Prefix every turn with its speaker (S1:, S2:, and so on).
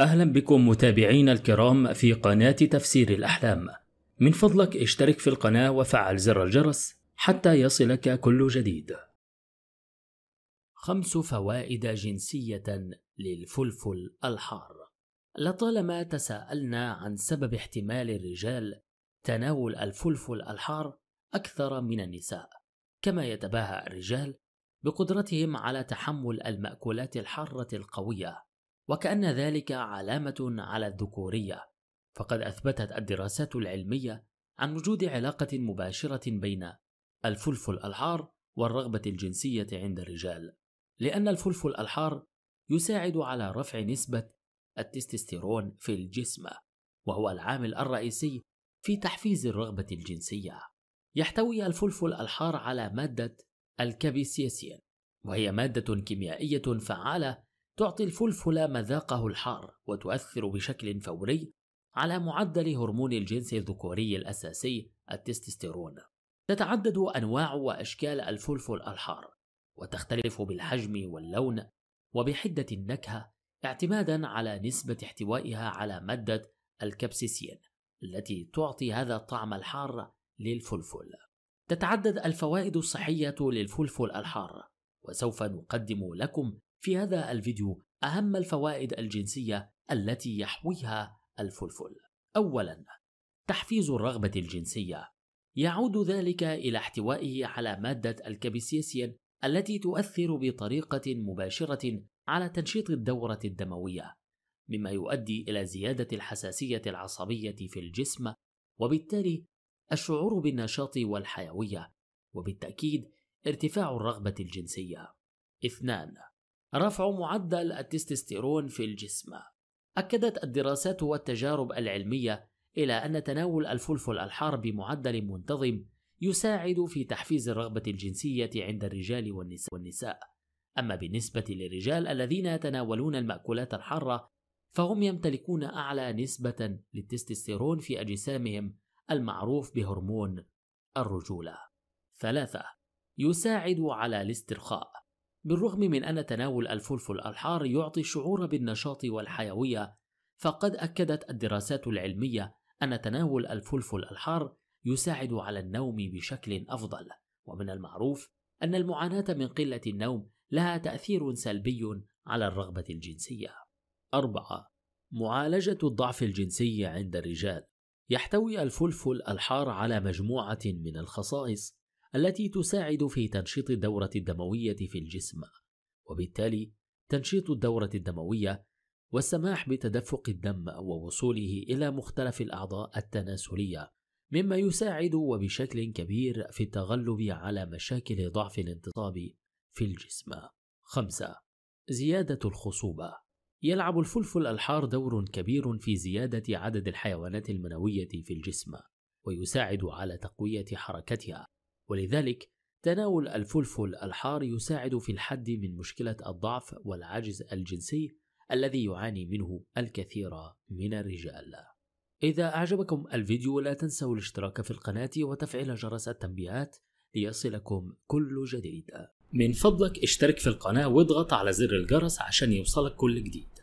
S1: أهلا بكم متابعينا الكرام في قناة تفسير الأحلام من فضلك اشترك في القناة وفعل زر الجرس حتى يصلك كل جديد خمس فوائد جنسية للفلفل الحار لطالما تساءلنا عن سبب احتمال الرجال تناول الفلفل الحار أكثر من النساء كما يتباهى الرجال بقدرتهم على تحمل المأكولات الحارة القوية وكأن ذلك علامة على الذكورية، فقد أثبتت الدراسات العلمية عن وجود علاقة مباشرة بين الفلفل الحار والرغبة الجنسية عند الرجال، لأن الفلفل الحار يساعد على رفع نسبة التستوستيرون في الجسم، وهو العامل الرئيسي في تحفيز الرغبة الجنسية. يحتوي الفلفل الحار على مادة الكابيسيسين، وهي مادة كيميائية فعالة تعطي الفلفل مذاقه الحار وتؤثر بشكل فوري على معدل هرمون الجنس الذكوري الأساسي التستوستيرون. تتعدد أنواع وأشكال الفلفل الحار، وتختلف بالحجم واللون وبحدة النكهة اعتمادا على نسبة احتوائها على مادة الكبسيسين التي تعطي هذا الطعم الحار للفلفل. تتعدد الفوائد الصحية للفلفل الحار، وسوف نقدم لكم في هذا الفيديو أهم الفوائد الجنسية التي يحويها الفلفل. أولاً: تحفيز الرغبة الجنسية. يعود ذلك إلى احتوائه على مادة الكابسيسين التي تؤثر بطريقة مباشرة على تنشيط الدورة الدموية، مما يؤدي إلى زيادة الحساسية العصبية في الجسم، وبالتالي الشعور بالنشاط والحيوية، وبالتأكيد ارتفاع الرغبة الجنسية. اثنان: رفع معدل التستوستيرون في الجسم أكدت الدراسات والتجارب العلمية إلى أن تناول الفلفل الحار بمعدل منتظم يساعد في تحفيز الرغبة الجنسية عند الرجال والنساء أما بالنسبة للرجال الذين يتناولون المأكولات الحارة فهم يمتلكون أعلى نسبة للتستوستيرون في أجسامهم المعروف بهرمون الرجولة ثلاثة يساعد على الاسترخاء بالرغم من أن تناول الفلفل الحار يعطي الشعور بالنشاط والحيوية فقد أكدت الدراسات العلمية أن تناول الفلفل الحار يساعد على النوم بشكل أفضل ومن المعروف أن المعاناة من قلة النوم لها تأثير سلبي على الرغبة الجنسية. 4. معالجة الضعف الجنسي عند الرجال يحتوي الفلفل الحار على مجموعة من الخصائص التي تساعد في تنشيط الدورة الدموية في الجسم، وبالتالي تنشيط الدورة الدموية والسماح بتدفق الدم ووصوله إلى مختلف الأعضاء التناسلية، مما يساعد وبشكل كبير في التغلب على مشاكل ضعف الانتصاب في الجسم. 5. زيادة الخصوبة يلعب الفلفل الحار دور كبير في زيادة عدد الحيوانات المنوية في الجسم، ويساعد على تقوية حركتها، ولذلك تناول الفلفل الحار يساعد في الحد من مشكلة الضعف والعجز الجنسي الذي يعاني منه الكثير من الرجال. إذا أعجبكم الفيديو لا تنسوا الاشتراك في القناة وتفعيل جرس التنبيهات ليصلكم كل جديد. من فضلك اشترك في القناة واضغط على زر الجرس عشان يوصلك كل جديد.